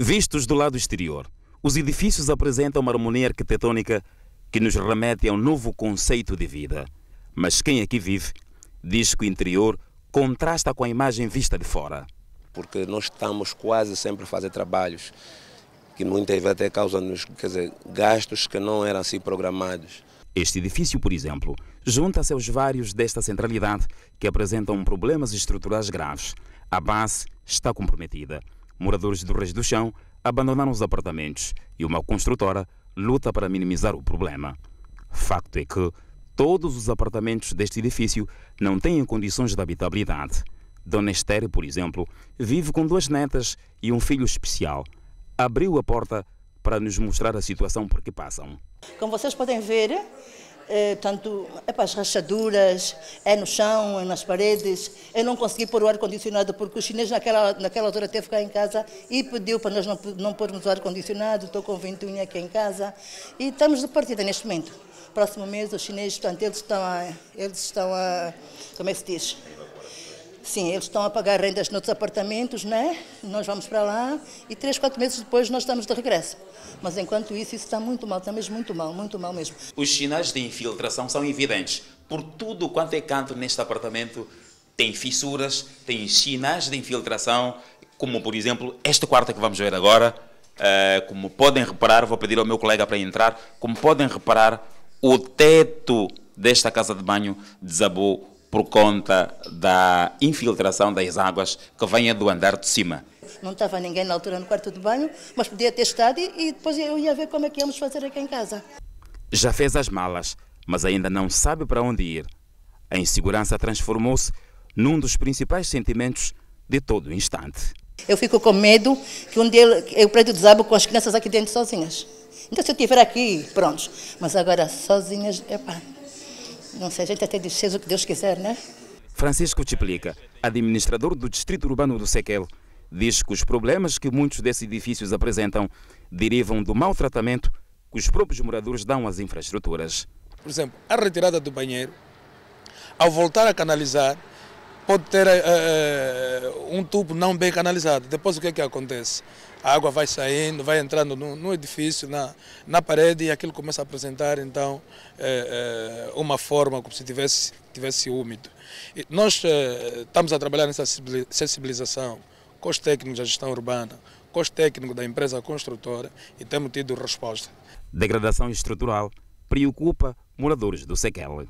Vistos do lado exterior, os edifícios apresentam uma harmonia arquitetônica que nos remete a um novo conceito de vida. Mas quem aqui vive diz que o interior contrasta com a imagem vista de fora. Porque nós estamos quase sempre a fazer trabalhos que muitas vezes até causam nos gastos que não eram assim programados. Este edifício, por exemplo, junta-se aos vários desta centralidade que apresentam problemas estruturais graves. A base está comprometida moradores do Reis do Chão abandonaram os apartamentos e uma construtora luta para minimizar o problema. Facto é que todos os apartamentos deste edifício não têm condições de habitabilidade. Dona Esther, por exemplo, vive com duas netas e um filho especial. Abriu a porta para nos mostrar a situação por que passam. Como vocês podem ver, é, tanto é para as rachaduras, é no chão, é nas paredes. Eu não consegui pôr o ar-condicionado porque o chinês naquela, naquela altura teve cá em casa e pediu para nós não, não pormos o ar-condicionado. Estou com ventoinha aqui em casa e estamos de partida neste momento. Próximo mês, os chineses, portanto, eles estão a, eles estão a como é que se diz? Sim, eles estão a pagar rendas noutros apartamentos, né? Nós vamos para lá e três, quatro meses depois nós estamos de regresso. Mas enquanto isso, isso está muito mal, está mesmo muito mal, muito mal mesmo. Os sinais de infiltração são evidentes. Por tudo quanto é canto neste apartamento, tem fissuras, tem sinais de infiltração, como por exemplo este quarto que vamos ver agora. Eh, como podem reparar, vou pedir ao meu colega para entrar. Como podem reparar, o teto desta casa de banho desabou por conta da infiltração das águas que venha do andar de cima. Não estava ninguém na altura no quarto de banho, mas podia ter estado e, depois eu ia ver como é que íamos fazer aqui em casa. Já fez as malas, mas ainda não sabe para onde ir. A insegurança transformou-se num dos principais sentimentos de todo o instante. Eu fico com medo que um dia eu prédio desabo com as crianças aqui dentro sozinhas. Então se eu estiver aqui, prontos. Mas agora sozinhas, é pá, não sei, a gente até diz, o que Deus quiser, né? Francisco Tiplica, administrador do Distrito Urbano do Sequel, diz que os problemas que muitos desses edifícios apresentam derivam do maltratamento que os próprios moradores dão às infraestruturas. Por exemplo, a retirada do banheiro, ao voltar a canalizar, pode ter uh, um tubo não bem canalizado. Depois o que é que acontece? A água vai saindo, vai entrando no, no edifício, na, na parede e aquilo começa a apresentar então uh, uma forma como se tivesse, tivesse úmido. E nós uh, estamos a trabalhar nessa sensibilização com os técnicos da gestão urbana, com os técnicos da empresa construtora e temos tido resposta. Degradação estrutural preocupa moradores do Sequel.